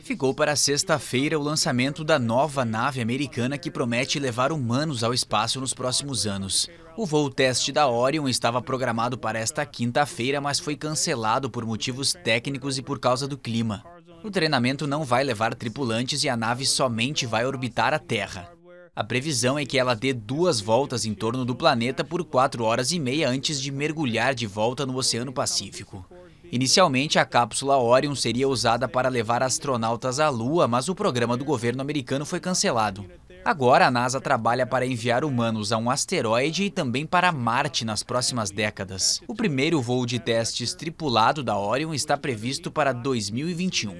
Ficou para sexta-feira o lançamento da nova nave americana que promete levar humanos ao espaço nos próximos anos. O voo teste da Orion estava programado para esta quinta-feira, mas foi cancelado por motivos técnicos e por causa do clima. O treinamento não vai levar tripulantes e a nave somente vai orbitar a Terra. A previsão é que ela dê duas voltas em torno do planeta por quatro horas e meia antes de mergulhar de volta no Oceano Pacífico. Inicialmente, a cápsula Orion seria usada para levar astronautas à Lua, mas o programa do governo americano foi cancelado. Agora, a NASA trabalha para enviar humanos a um asteroide e também para Marte nas próximas décadas. O primeiro voo de testes tripulado da Orion está previsto para 2021.